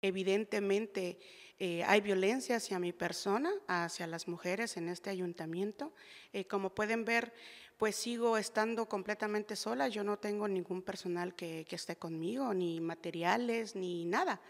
Evidentemente eh, hay violencia hacia mi persona, hacia las mujeres en este ayuntamiento. Eh, como pueden ver, pues sigo estando completamente sola, yo no tengo ningún personal que, que esté conmigo, ni materiales, ni nada.